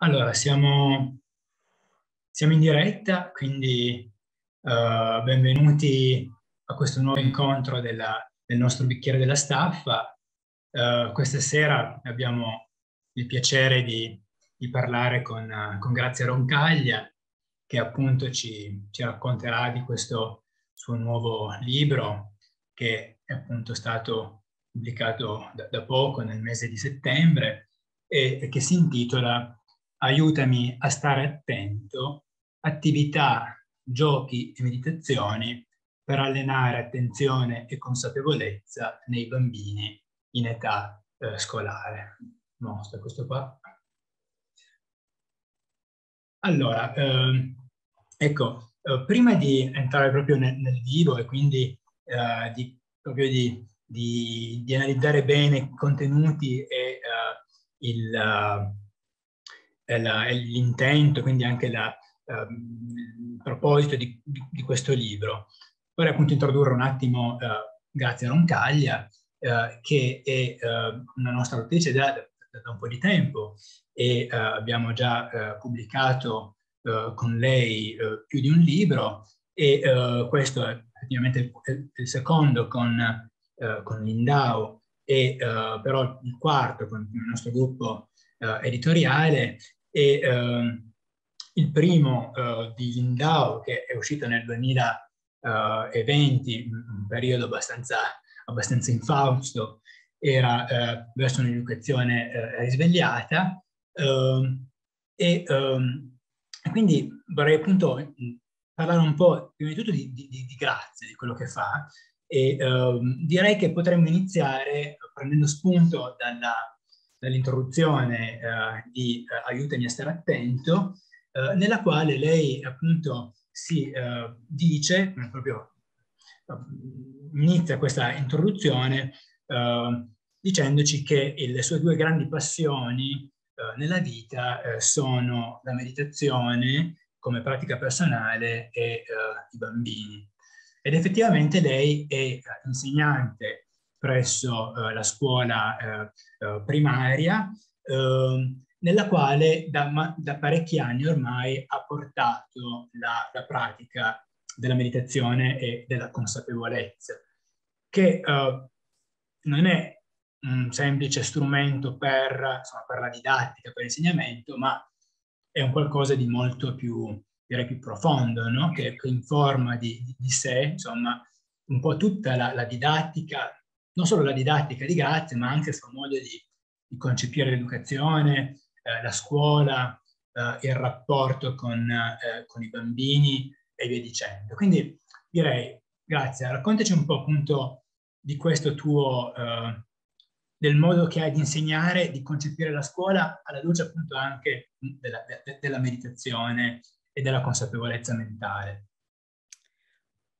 Allora, siamo, siamo, in diretta, quindi uh, benvenuti a questo nuovo incontro della, del nostro bicchiere della staffa. Uh, questa sera abbiamo il piacere di, di parlare con, uh, con, Grazia Roncaglia, che appunto ci, ci, racconterà di questo suo nuovo libro, che è appunto stato pubblicato da, da poco, nel mese di settembre, e, e che si intitola aiutami a stare attento, attività, giochi e meditazioni per allenare attenzione e consapevolezza nei bambini in età eh, scolare. Mostra questo qua. Allora, eh, ecco, eh, prima di entrare proprio nel, nel vivo e quindi eh, di, proprio di, di, di, analizzare bene i contenuti e eh, il eh, la, l'intento, quindi anche la, ehm, il proposito di, di, questo libro. Vorrei appunto introdurre un attimo eh, Grazia Roncaglia, eh, che è ehm, una nostra autrice da, da, un po' di tempo e eh, abbiamo già eh, pubblicato eh, con lei più di un libro e questo è effettivamente il, il secondo con, con l'Indao e però il quarto con il nostro gruppo editoriale e eh, il primo eh, di Lindau che è uscito nel 2020, eh, un periodo abbastanza, abbastanza infausto, era eh, verso un'educazione eh, risvegliata ehm, ehm, e quindi vorrei appunto parlare un po' prima di tutto di, di, di grazie di quello che fa e ehm, direi che potremmo iniziare prendendo spunto dalla dall'introduzione eh, di eh, Aiutami a stare attento, eh, nella quale lei appunto si dice, proprio inizia questa introduzione dicendoci che le sue due grandi passioni nella vita sono la meditazione come pratica personale e uh, i bambini. Ed effettivamente lei è insegnante presso eh, la scuola eh, eh primaria, ehm, nella quale da, da, parecchi anni ormai ha portato la, la, pratica della meditazione e della consapevolezza, che eh, non è un semplice strumento per, insomma, per la didattica, per l'insegnamento, ma è un qualcosa di molto più, direi più profondo, no? che, che informa di, di, sé, insomma, un po' tutta la, la didattica non solo la didattica di Gazzi, ma anche il suo modo di, di concepire l'educazione, eh, la scuola, eh, il rapporto con, eh, con, i bambini e via dicendo. Quindi direi, grazie, raccontaci un po' appunto di questo tuo, eh, del modo che hai di insegnare, di concepire la scuola alla luce appunto anche della, de, della meditazione e della consapevolezza mentale.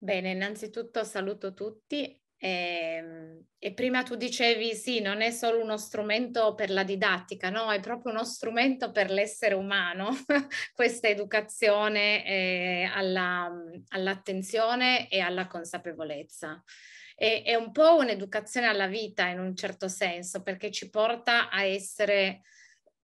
Bene, innanzitutto saluto tutti e, ehm, e, prima tu dicevi sì, non è solo uno strumento per la didattica, no, è proprio uno strumento per l'essere umano, questa educazione eh, alla, all'attenzione e alla consapevolezza. E, è un po' un'educazione alla vita in un certo senso, perché ci porta a essere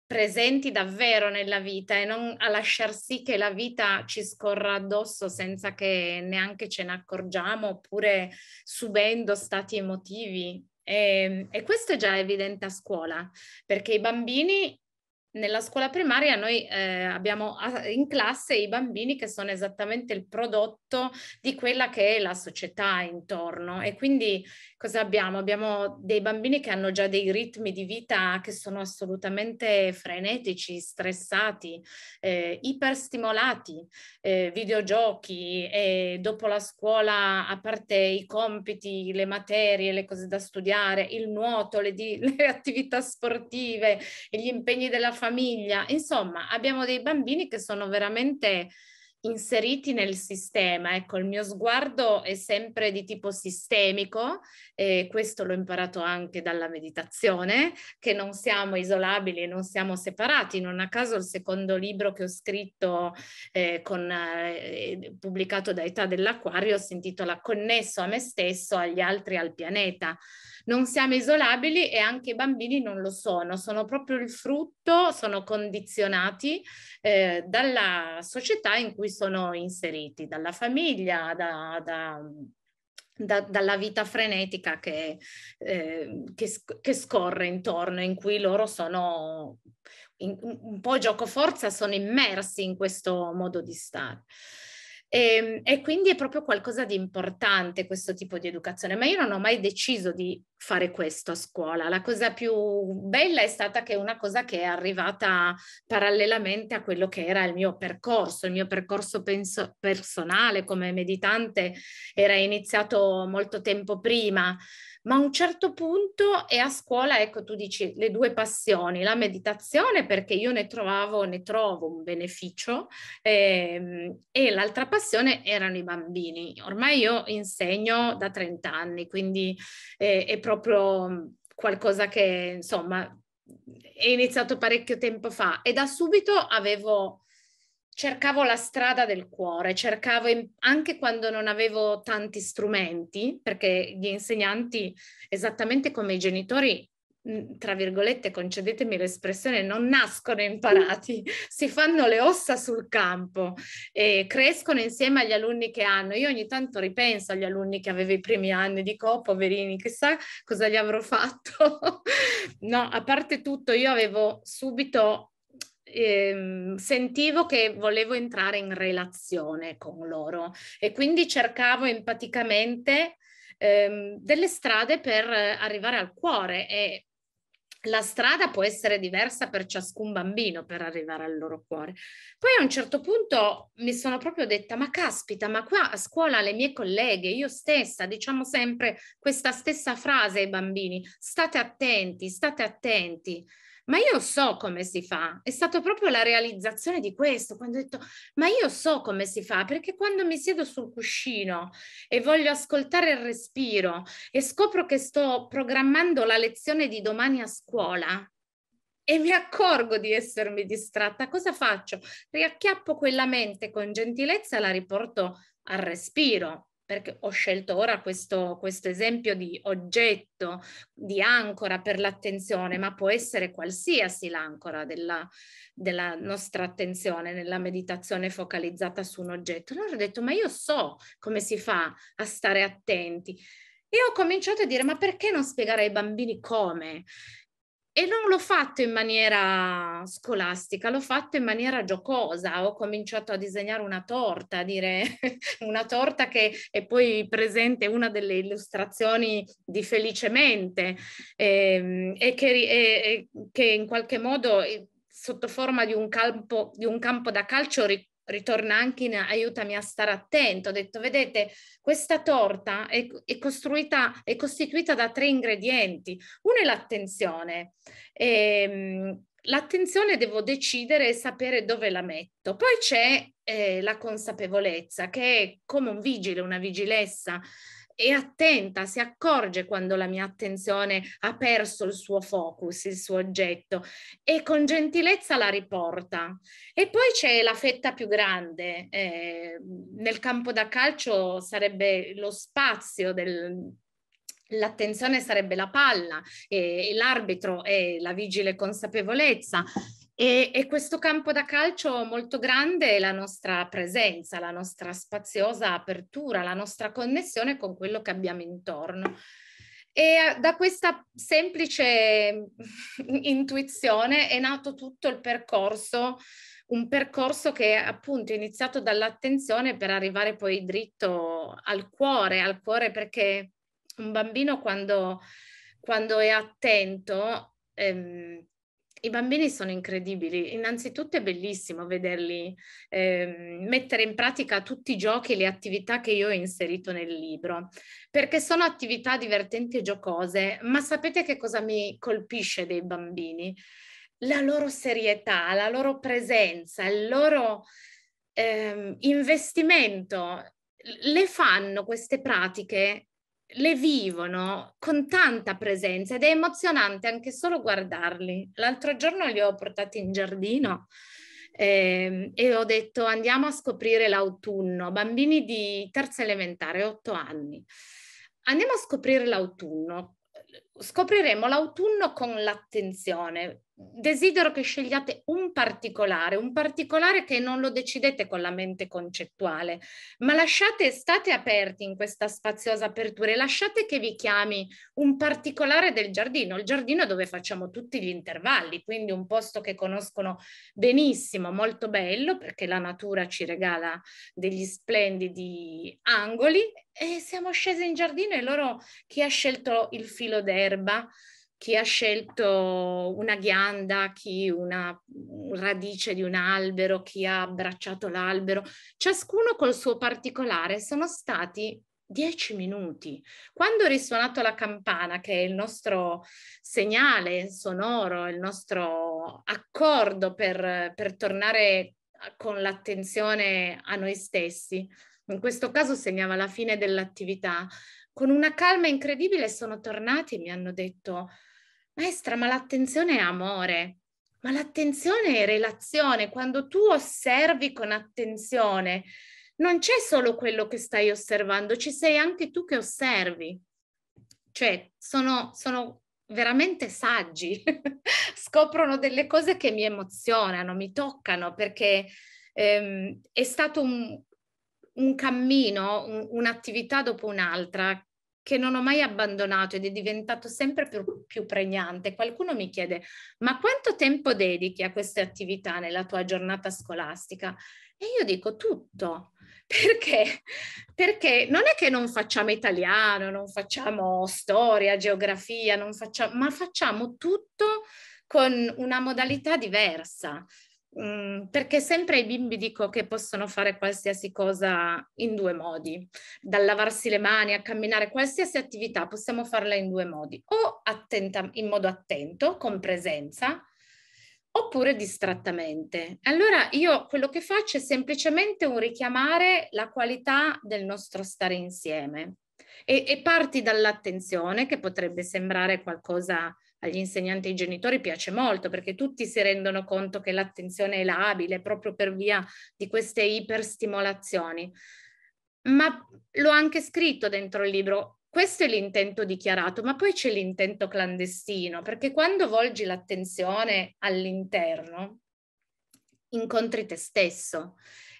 presenti davvero nella vita e non a lasciar sì che la vita ci scorra addosso senza che neanche ce ne accorgiamo oppure subendo stati emotivi. E, ehm, e questo è già evidente a scuola, perché i bambini nella scuola primaria noi eh, abbiamo in classe i bambini che sono esattamente il prodotto di quella che è la società intorno e quindi cosa abbiamo? Abbiamo dei bambini che hanno già dei ritmi di vita che sono assolutamente frenetici, stressati, eh, iperstimolati, eh, videogiochi e dopo la scuola a parte i compiti, le materie, le cose da studiare, il nuoto, le, di- le attività sportive, gli impegni della famiglia famiglia. Insomma, abbiamo dei bambini che sono veramente inseriti nel sistema. Ecco, il mio sguardo è sempre di tipo sistemico e questo l'ho imparato anche dalla meditazione, che non siamo isolabili, non siamo separati. Non a caso il secondo libro che ho scritto, eh, con, eh, pubblicato da Età dell'Acquario, si intitola Connesso a me stesso, agli altri, al pianeta non siamo isolabili e anche i bambini non lo sono, sono proprio il frutto, sono condizionati eh, dalla società in cui sono inseriti, dalla famiglia, da, da da, dalla vita frenetica che, eh, che, che, scorre intorno, in cui loro sono in, un po' giocoforza, sono immersi in questo modo di stare. E, ehm, e, quindi è proprio qualcosa di importante questo tipo di educazione, ma io non ho mai deciso di fare questo a scuola. La cosa più bella è stata che è una cosa che è arrivata parallelamente a quello che era il mio percorso, il mio percorso penso, personale come meditante era iniziato molto tempo prima ma a un certo punto e a scuola, ecco, tu dici le due passioni, la meditazione perché io ne trovavo, ne trovo un beneficio ehm, e l'altra passione erano i bambini. Ormai io insegno da 30 anni, quindi eh, è proprio qualcosa che, insomma, è iniziato parecchio tempo fa e da subito avevo cercavo la strada del cuore, cercavo anche quando non avevo tanti strumenti, perché gli insegnanti, esattamente come i genitori, mm, tra virgolette, concedetemi l'espressione, non nascono imparati, si fanno le ossa sul campo e crescono insieme agli alunni che hanno. Io ogni tanto ripenso agli alunni che avevo i primi anni, dico, oh, poverini, chissà cosa gli avrò fatto. no, a parte tutto, io avevo subito Ehm, sentivo che volevo entrare in relazione con loro e quindi cercavo empaticamente ehm, delle strade per arrivare al cuore e la strada può essere diversa per ciascun bambino per arrivare al loro cuore. Poi a un certo punto mi sono proprio detta, ma caspita, ma qua a scuola le mie colleghe, io stessa, diciamo sempre questa stessa frase ai bambini, state attenti, state attenti ma io so come si fa. È stata proprio la realizzazione di questo, quando ho detto, ma io so come si fa, perché quando mi siedo sul cuscino e voglio ascoltare il respiro e scopro che sto programmando la lezione di domani a scuola, e mi accorgo di essermi distratta, cosa faccio? Riacchiappo quella mente con gentilezza e la riporto al respiro perché ho scelto ora questo, questo, esempio di oggetto, di ancora per l'attenzione, ma può essere qualsiasi l'ancora della, della nostra attenzione nella meditazione focalizzata su un oggetto. Allora ho detto, ma io so come si fa a stare attenti. E ho cominciato a dire, ma perché non spiegare ai bambini come? E non l'ho fatto in maniera scolastica, l'ho fatto in maniera giocosa. Ho cominciato a disegnare una torta, a dire una torta che è poi presente una delle illustrazioni di Felicemente e, ehm, e, che, e, e che in qualche modo eh, sotto forma di un, campo, di un campo da calcio ri, ritorna anche in aiutami a stare attento. Ho detto, vedete, questa torta è, è, costruita, è costituita da tre ingredienti. Uno è l'attenzione. E, ehm, l'attenzione devo decidere e sapere dove la metto. Poi c'è eh, la consapevolezza, che è come un vigile, una vigilessa è attenta, si accorge quando la mia attenzione ha perso il suo focus, il suo oggetto e con gentilezza la riporta. E poi c'è la fetta più grande, eh, nel campo da calcio sarebbe lo spazio del, l'attenzione sarebbe la palla, l'arbitro è la vigile consapevolezza e, e, questo campo da calcio molto grande è la nostra presenza, la nostra spaziosa apertura, la nostra connessione con quello che abbiamo intorno. E eh, da questa semplice intuizione è nato tutto il percorso, un percorso che è appunto è iniziato dall'attenzione per arrivare poi dritto al cuore, al cuore perché un bambino quando, quando è attento ehm, i bambini sono incredibili, innanzitutto è bellissimo vederli eh, mettere in pratica tutti i giochi e le attività che io ho inserito nel libro, perché sono attività divertenti e giocose, ma sapete che cosa mi colpisce dei bambini? La loro serietà, la loro presenza, il loro eh, investimento. Le fanno queste pratiche le vivono con tanta presenza ed è emozionante anche solo guardarli. L'altro giorno li ho portati in giardino eh, e ho detto andiamo a scoprire l'autunno, bambini di terza elementare, otto anni. Andiamo a scoprire l'autunno. Scopriremo l'autunno con l'attenzione desidero che scegliate un particolare, un particolare che non lo decidete con la mente concettuale, ma lasciate, state aperti in questa spaziosa apertura e lasciate che vi chiami un particolare del giardino, il giardino dove facciamo tutti gli intervalli, quindi un posto che conoscono benissimo, molto bello, perché la natura ci regala degli splendidi angoli e siamo scesi in giardino e loro chi ha scelto il filo d'erba? chi ha scelto una ghianda, chi una radice di un albero, chi ha abbracciato l'albero, ciascuno col suo particolare, sono stati dieci minuti. Quando ho risuonato la campana, che è il nostro segnale sonoro, il nostro accordo per, per tornare con l'attenzione a noi stessi, in questo caso segnava la fine dell'attività, con una calma incredibile sono tornati e mi hanno detto maestra, ma l'attenzione è amore, ma l'attenzione è relazione. Quando tu osservi con attenzione, non c'è solo quello che stai osservando, ci sei anche tu che osservi. Cioè, sono, sono veramente saggi, scoprono delle cose che mi emozionano, mi toccano, perché ehm, è stato un, un cammino, un, un'attività dopo un'altra che non ho mai abbandonato ed è diventato sempre più, più, pregnante. Qualcuno mi chiede, ma quanto tempo dedichi a queste attività nella tua giornata scolastica? E io dico tutto. Perché? Perché non è che non facciamo italiano, non facciamo storia, geografia, facciamo, ma facciamo tutto con una modalità diversa. Mhmm, perché sempre ai bimbi dico che possono fare qualsiasi cosa in due modi, dal lavarsi le mani a camminare, qualsiasi attività possiamo farla in due modi, o attenta, in modo attento, con presenza, oppure distrattamente. Allora io quello che faccio è semplicemente un richiamare la qualità del nostro stare insieme. E, e parti dall'attenzione, che potrebbe sembrare qualcosa agli insegnanti e ai genitori piace molto perché tutti si rendono conto che l'attenzione è labile proprio per via di queste iperstimolazioni. Ma l'ho anche scritto dentro il libro, questo è l'intento dichiarato, ma poi c'è l'intento clandestino, perché quando volgi l'attenzione all'interno, incontri te stesso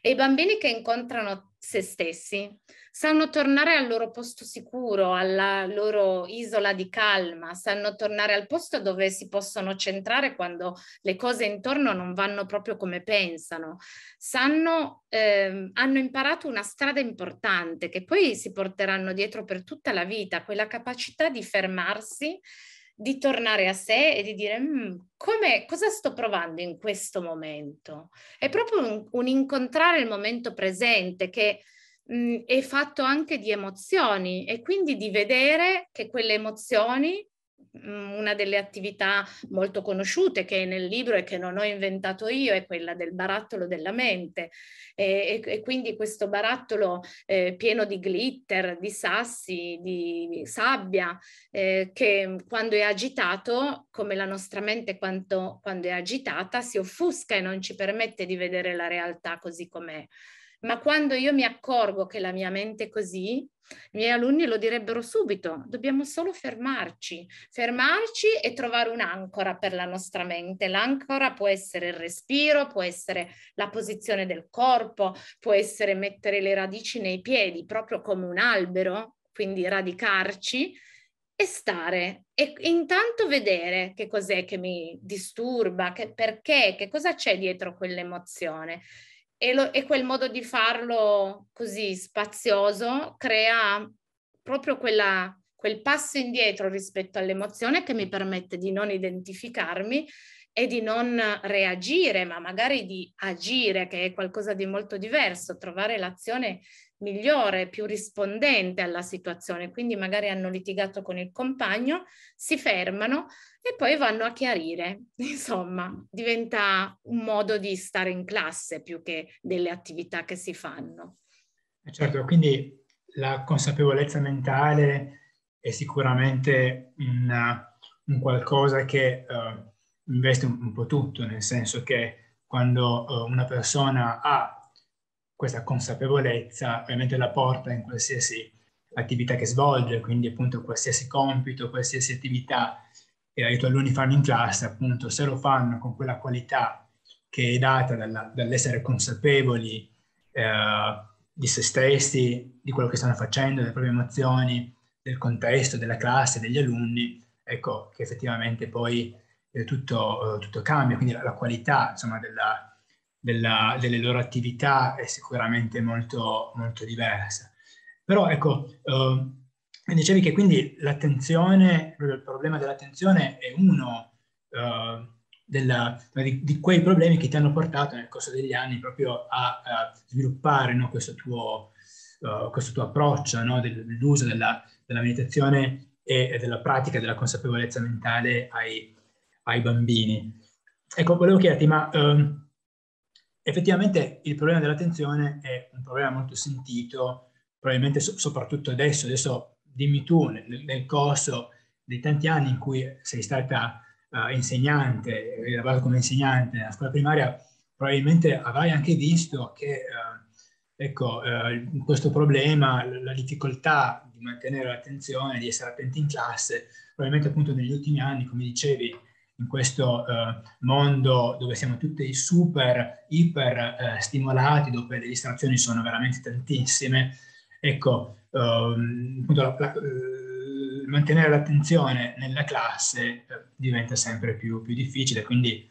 e i bambini che incontrano se stessi sanno tornare al loro posto sicuro, alla loro isola di calma, sanno tornare al posto dove si possono centrare quando le cose intorno non vanno proprio come pensano, sanno, ehm, hanno imparato una strada importante che poi si porteranno dietro per tutta la vita, quella capacità di fermarsi di tornare a sé e di dire mm, come, cosa sto provando in questo momento. È proprio un, un incontrare il momento presente che mh, mm, è fatto anche di emozioni e quindi di vedere che quelle emozioni Mm, una delle attività molto conosciute che è nel libro e che non ho inventato io è quella del barattolo della mente e, e, e quindi questo barattolo eh, pieno di glitter, di sassi, di sabbia eh, che quando è agitato, come la nostra mente quando, quando è agitata, si offusca e non ci permette di vedere la realtà così com'è ma quando io mi accorgo che la mia mente è così, i miei alunni lo direbbero subito, dobbiamo solo fermarci, fermarci e trovare un'ancora per la nostra mente. L'ancora può essere il respiro, può essere la posizione del corpo, può essere mettere le radici nei piedi, proprio come un albero, quindi radicarci e stare e intanto vedere che cos'è che mi disturba, che perché, che cosa c'è dietro quell'emozione e, lo, e quel modo di farlo così spazioso crea proprio quella, quel passo indietro rispetto all'emozione che mi permette di non identificarmi e di non reagire, ma magari di agire, che è qualcosa di molto diverso, trovare l'azione migliore, più rispondente alla situazione, quindi magari hanno litigato con il compagno, si fermano e poi vanno a chiarire. Insomma, diventa un modo di stare in classe più che delle attività che si fanno. Eh, certo, quindi la consapevolezza mentale è sicuramente un, un qualcosa che uh, investe un, un, po' tutto, nel senso che quando uh, una persona ha questa consapevolezza ovviamente la porta in qualsiasi attività che svolge, quindi appunto qualsiasi compito, qualsiasi attività che i tuoi alunni fanno in classe, appunto se lo fanno con quella qualità che è data dalla, dall'essere consapevoli eh, di se stessi, di quello che stanno facendo, delle proprie emozioni, del contesto, della classe, degli alunni, ecco che effettivamente poi eh, tutto, eh, tutto, cambia, quindi la, la qualità insomma della della, delle loro attività è sicuramente molto, molto diversa. Però ecco, eh, dicevi che quindi l'attenzione, il problema dell'attenzione è uno eh, della, di, di, quei problemi che ti hanno portato nel corso degli anni proprio a, a sviluppare no, questo, tuo, uh, questo, tuo, approccio no, dell'uso della, della meditazione e della pratica della consapevolezza mentale ai, ai bambini. Ecco, volevo chiederti, ma um, effettivamente il problema dell'attenzione è un problema molto sentito, probabilmente so- soprattutto adesso, adesso dimmi tu nel, nel, corso dei tanti anni in cui sei stata uh, insegnante, hai lavorato come insegnante nella scuola primaria, probabilmente avrai anche visto che uh, ecco, uh, questo problema, la difficoltà di mantenere l'attenzione, di essere attenti in classe, probabilmente appunto negli ultimi anni, come dicevi, in questo eh, mondo dove siamo tutti super, iper eh, stimolati, dove le distrazioni sono veramente tantissime, ecco, ehm, la, la, eh, mantenere l'attenzione nella classe eh, diventa sempre più, più, difficile, quindi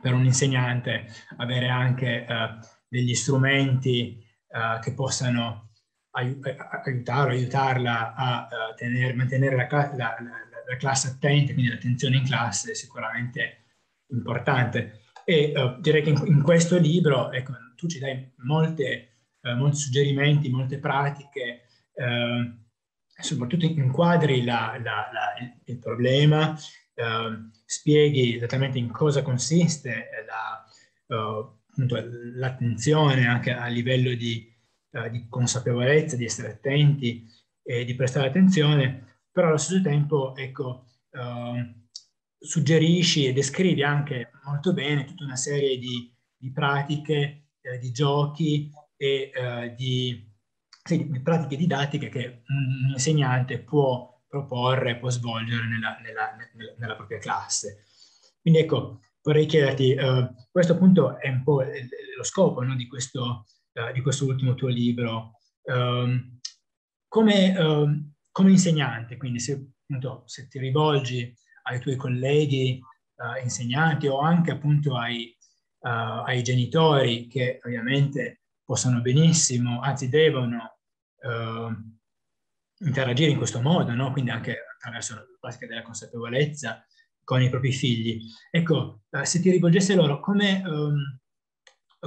per un insegnante avere anche eh, degli strumenti eh, che possano aiutarlo, aiutarla a tenere, mantenere la, la la classe attenta, quindi l'attenzione in classe è sicuramente importante. E uh, direi che in, in questo libro ecco, tu ci dai molte, uh, molti suggerimenti, molte pratiche, uh, soprattutto inquadri la, la, la, il, il, problema, spieghi esattamente in cosa consiste l'attenzione anche a livello di, di consapevolezza, di essere attenti e di prestare attenzione però allo stesso tempo, ecco, eh, suggerisci e descrivi anche molto bene tutta una serie di, di pratiche, eh, di giochi e eh, di, sì, di, pratiche didattiche che un insegnante può proporre, può svolgere nella, nella, nella, nella propria classe. Quindi ecco, vorrei chiederti, eh, questo appunto è un po' lo scopo no, di, questo, eh, di, questo, ultimo tuo libro. Ehm, come ehm, come insegnante, quindi se, appunto, se ti rivolgi ai tuoi colleghi uh, insegnanti o anche appunto ai, uh, ai, genitori che ovviamente possono benissimo, anzi devono uh, interagire in questo modo, no? quindi anche attraverso la pratica della consapevolezza con i propri figli. Ecco, eh, se ti rivolgessi a loro come, um,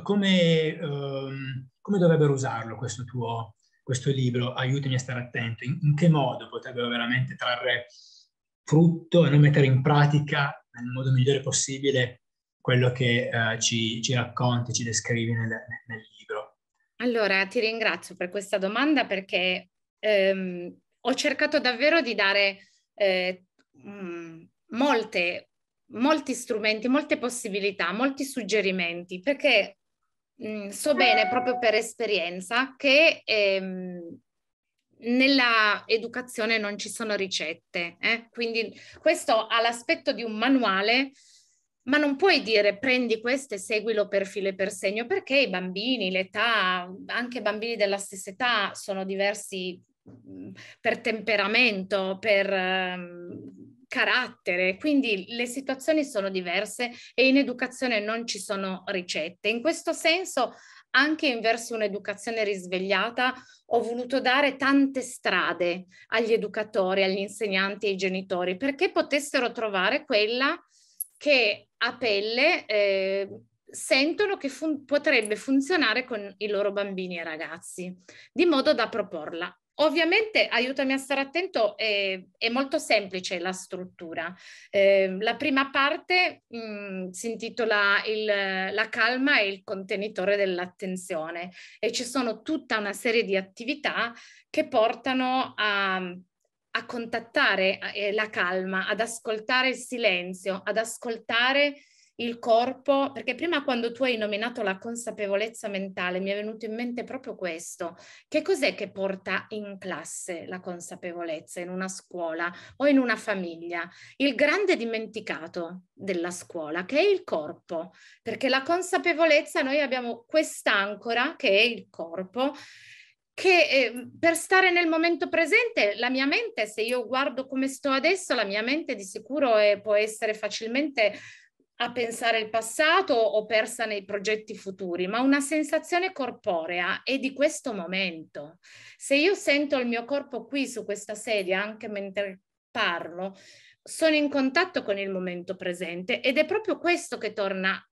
come, um, come dovrebbero usarlo questo tuo questo libro, aiutami a stare attento, in, in che modo potrebbero veramente trarre frutto e non mettere in pratica nel modo migliore possibile quello che eh, ci, ci, racconti, ci descrivi nel, nel, libro. Allora, ti ringrazio per questa domanda perché ehm, ho cercato davvero di dare eh, mm, molte, molti strumenti, molte possibilità, molti suggerimenti, perché Mm, so bene proprio per esperienza che ehm, nella educazione non ci sono ricette, eh? quindi questo ha l'aspetto di un manuale, ma non puoi dire prendi questo e seguilo per filo e per segno, perché i bambini, l'età, anche bambini della stessa età sono diversi mm, per temperamento, per ehm, carattere, quindi le situazioni sono diverse e in educazione non ci sono ricette. In questo senso anche in verso un'educazione risvegliata ho voluto dare tante strade agli educatori, agli insegnanti, ai genitori perché potessero trovare quella che a pelle eh, sentono che fun- potrebbe funzionare con i loro bambini e ragazzi, di modo da proporla Ovviamente, aiutami a stare attento, è, è molto semplice la struttura. Eh, la prima parte mh, mm, si intitola il, La calma e il contenitore dell'attenzione e ci sono tutta una serie di attività che portano a a contattare eh, la calma, ad ascoltare il silenzio, ad ascoltare il corpo, perché prima quando tu hai nominato la consapevolezza mentale mi è venuto in mente proprio questo, che cos'è che porta in classe la consapevolezza in una scuola o in una famiglia? Il grande dimenticato della scuola, che è il corpo, perché la consapevolezza noi abbiamo quest'ancora che è il corpo che eh, per stare nel momento presente la mia mente, se io guardo come sto adesso, la mia mente di sicuro è, eh, può essere facilmente a pensare il passato o persa nei progetti futuri, ma una sensazione corporea è di questo momento. Se io sento il mio corpo qui su questa sedia, anche mentre parlo, sono in contatto con il momento presente ed è proprio questo che torna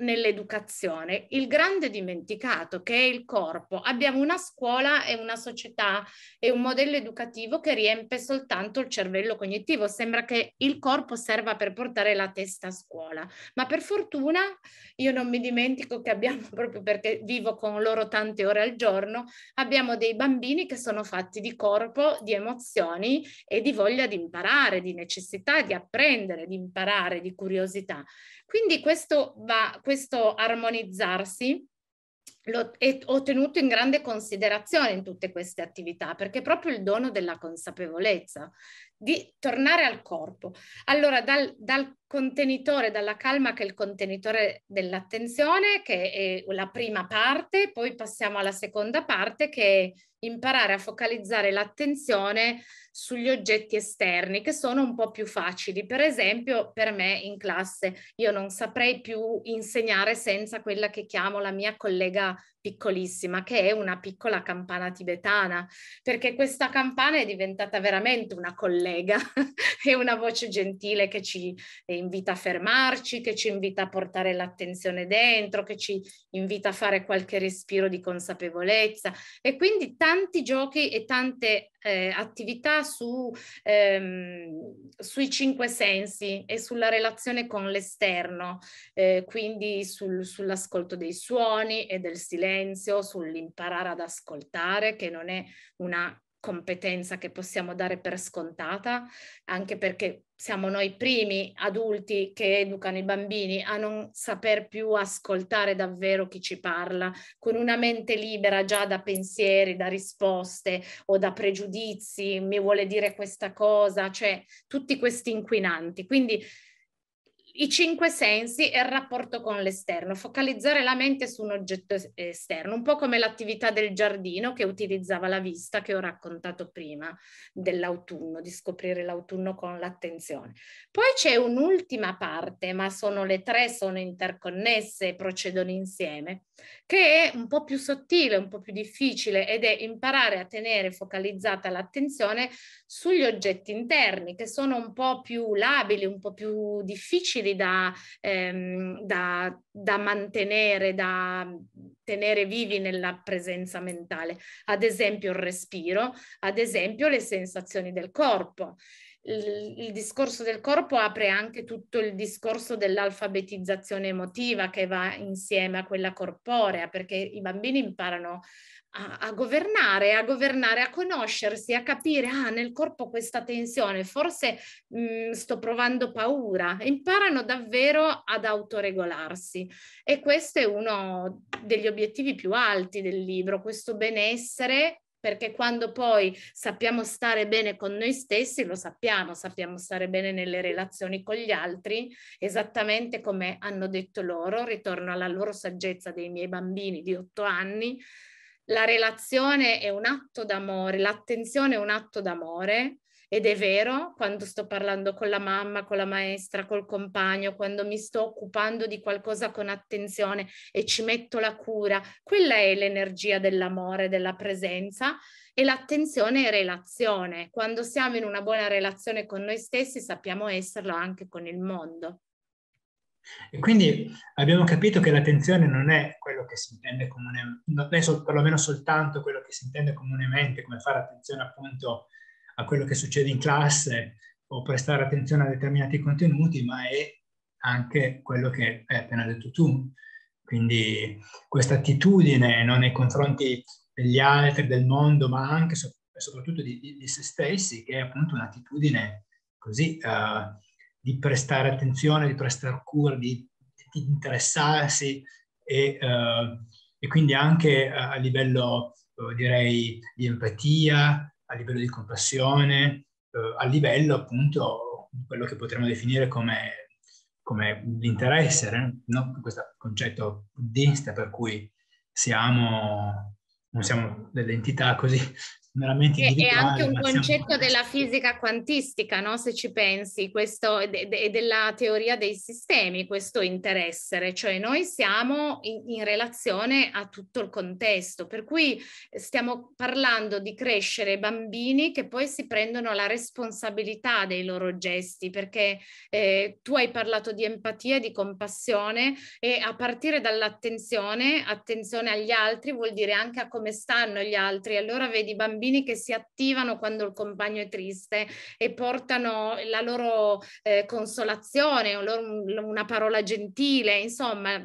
nell'educazione il grande dimenticato che è il corpo. Abbiamo una scuola e una società e un modello educativo che riempie soltanto il cervello cognitivo. Sembra che il corpo serva per portare la testa a scuola, ma per fortuna io non mi dimentico che abbiamo, proprio perché vivo con loro tante ore al giorno, abbiamo dei bambini che sono fatti di corpo, di emozioni e di voglia di imparare, di necessità di apprendere, di imparare, di curiosità. Quindi questo va questo armonizzarsi l'ho ho tenuto in grande considerazione in tutte queste attività perché è proprio il dono della consapevolezza di tornare al corpo. Allora, dal, dal, contenitore, dalla calma che è il contenitore dell'attenzione, che è la prima parte, poi passiamo alla seconda parte che è imparare a focalizzare l'attenzione sugli oggetti esterni che sono un po' più facili. Per esempio, per me in classe io non saprei più insegnare senza quella che chiamo la mia collega piccolissima, che è una piccola campana tibetana, perché questa campana è diventata veramente una collega collega e una voce gentile che ci invita a fermarci, che ci invita a portare l'attenzione dentro, che ci invita a fare qualche respiro di consapevolezza e quindi tanti giochi e tante eh, attività su, ehm, sui cinque sensi e sulla relazione con l'esterno, eh, quindi sul, sull'ascolto dei suoni e del silenzio, sull'imparare ad ascoltare, che non è una competenza che possiamo dare per scontata, anche perché siamo noi primi adulti che educano i bambini a non saper più ascoltare davvero chi ci parla, con una mente libera già da pensieri, da risposte o da pregiudizi, mi vuole dire questa cosa, cioè tutti questi inquinanti. Quindi i cinque sensi e il rapporto con l'esterno, focalizzare la mente su un oggetto esterno, un po' come l'attività del giardino che utilizzava la vista che ho raccontato prima dell'autunno, di scoprire l'autunno con l'attenzione. Poi c'è un'ultima parte, ma sono le tre, sono interconnesse, procedono insieme, che è un po' più sottile, un po' più difficile ed è imparare a tenere focalizzata l'attenzione sugli oggetti interni che sono un po' più labili, un po' più difficili da, ehm, da, da mantenere, da tenere vivi nella presenza mentale, ad esempio il respiro, ad esempio le sensazioni del corpo il, il discorso del corpo apre anche tutto il discorso dell'alfabetizzazione emotiva che va insieme a quella corporea, perché i bambini imparano a, a, governare, a governare, a conoscersi, a capire, ah, nel corpo questa tensione, forse mh, mm, sto provando paura, imparano davvero ad autoregolarsi e questo è uno degli obiettivi più alti del libro, questo benessere perché quando poi sappiamo stare bene con noi stessi, lo sappiamo, sappiamo stare bene nelle relazioni con gli altri, esattamente come hanno detto loro, ritorno alla loro saggezza dei miei bambini di otto anni, la relazione è un atto d'amore, l'attenzione è un atto d'amore, ed è vero, quando sto parlando con la mamma, con la maestra, col compagno, quando mi sto occupando di qualcosa con attenzione e ci metto la cura, quella è l'energia dell'amore, della presenza e l'attenzione è relazione. Quando siamo in una buona relazione con noi stessi sappiamo esserlo anche con il mondo. E quindi abbiamo capito che l'attenzione non è quello che si intende comunemente, non è sol- perlomeno soltanto quello che si intende comunemente come fare attenzione appunto a quello che succede in classe o prestare attenzione a determinati contenuti, ma è anche quello che hai appena detto tu. Quindi questa attitudine no, nei confronti degli altri, del mondo, ma anche e soprattutto di, di, di, se stessi, che è appunto un'attitudine così uh, di prestare attenzione, di prestare cura, di, di interessarsi e, uh, e, quindi anche eh, a livello, direi, di empatia, a livello di compassione, eh, a livello appunto di quello che potremmo definire come, come l'interessere, eh, no? questo concetto buddista per cui siamo, non siamo delle entità così veramente È anche un concetto della fisica quantistica, no? se ci pensi, questo, e, e della teoria dei sistemi, questo interessere, cioè noi siamo in, in relazione a tutto il contesto, per cui stiamo parlando di crescere bambini che poi si prendono la responsabilità dei loro gesti, perché eh, tu hai parlato di empatia, di compassione e a partire dall'attenzione, attenzione agli altri vuol dire anche a come stanno gli altri, allora vedi bambini bambini che si attivano quando il compagno è triste e portano la loro eh, consolazione, una parola gentile, insomma,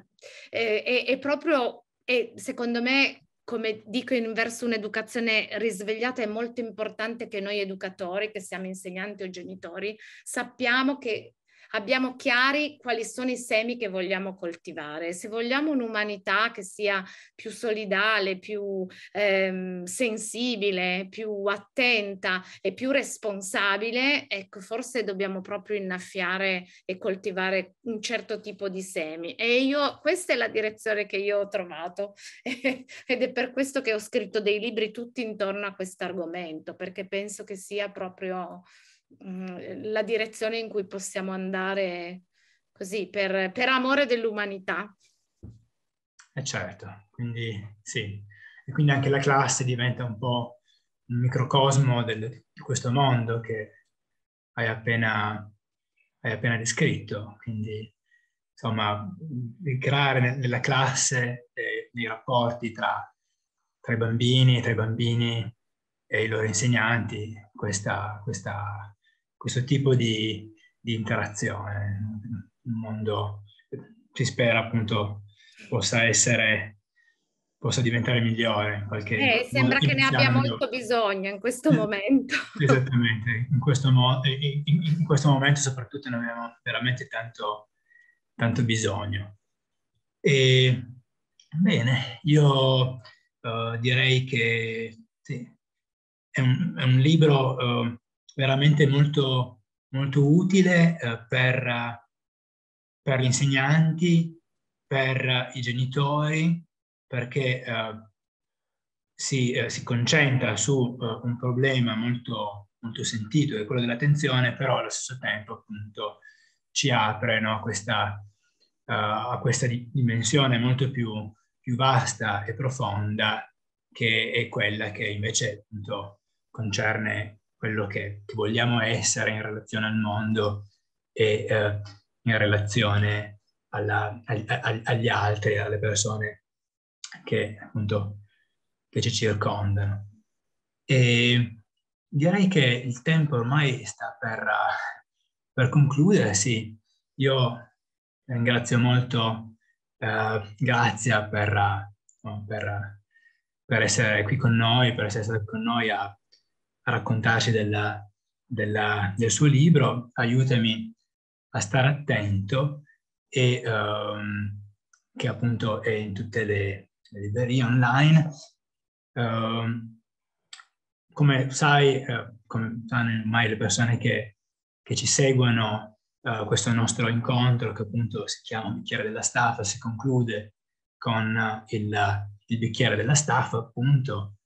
eh, è, è proprio, è, secondo me, come dico in verso un'educazione risvegliata, è molto importante che noi educatori, che siamo insegnanti o genitori, sappiamo che abbiamo chiari quali sono i semi che vogliamo coltivare. Se vogliamo un'umanità che sia più solidale, più ehm, sensibile, più attenta e più responsabile, ecco, forse dobbiamo proprio innaffiare e coltivare un certo tipo di semi. E io, questa è la direzione che io ho trovato ed è per questo che ho scritto dei libri tutti intorno a questo argomento, perché penso che sia proprio Mm, la direzione in cui possiamo andare così per, per amore dell'umanità. E eh, certo, quindi sì, e quindi anche la classe diventa un po' un microcosmo del, di questo mondo che hai appena, hai appena descritto, quindi insomma, creare nella classe e nei rapporti tra, tra, i bambini e tra i bambini e i loro insegnanti questa, questa questo tipo di, di interazione. Un mondo si spera appunto possa essere possa diventare migliore. Qualche, Eh, sembra che ne abbia molto bisogno in questo momento. Esattamente, in questo, mo- in, in questo, momento soprattutto ne abbiamo veramente tanto, tanto bisogno. E, bene, io uh, direi che sì, è, un, è un libro uh, veramente molto, molto utile eh, per, per, gli insegnanti, per i genitori, perché eh, si, eh, si, concentra su un problema molto, molto sentito, che è quello dell'attenzione, però allo stesso tempo appunto ci apre no, questa, uh, a questa dimensione molto più, più vasta e profonda che è quella che invece appunto concerne quello che, che vogliamo essere in relazione al mondo e eh, in relazione alla, ag, ag, agli altri, alle persone che appunto che ci circondano. E direi che il tempo ormai sta per, per concludersi. Io ringrazio molto eh, Grazia per, eh, per, per, essere qui con noi, per essere stata con noi a, a raccontarci della, della, del suo libro, aiutami a stare attento e um, che appunto è in tutte le, le librerie online. Um, come sai, uh, come sanno ormai le persone che, che ci seguono, uh, questo nostro incontro che appunto si chiama Bicchiere della Staffa si conclude con eh, il, il, bicchiere della staffa appunto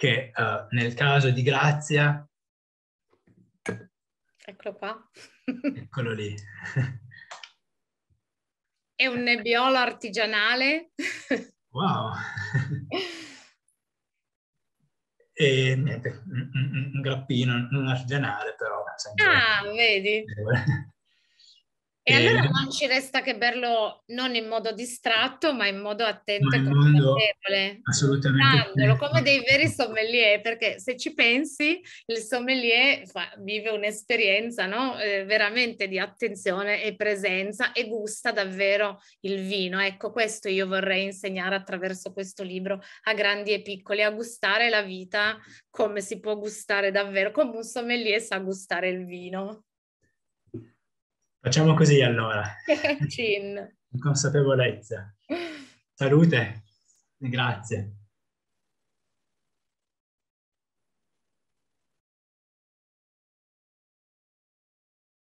che uh, nel caso di Grazia... Eccolo qua. Eccolo lì. È un nebbiolo artigianale. Wow. e niente, un, un, un grappino, non artigianale però. Ah, vedi. Eh, e allora ehm. non ci resta che berlo non in modo distratto, ma in modo attento e consapevole. Assolutamente. come dei veri sommelier, perché se ci pensi, il sommelier fa, vive un'esperienza no? eh, veramente di attenzione e presenza e gusta davvero il vino. Ecco, questo io vorrei insegnare attraverso questo libro a grandi e piccoli, a gustare la vita come si può gustare davvero, come un sommelier sa gustare il vino. Facciamo così allora. Cin. Consapevolezza. Salute. Grazie.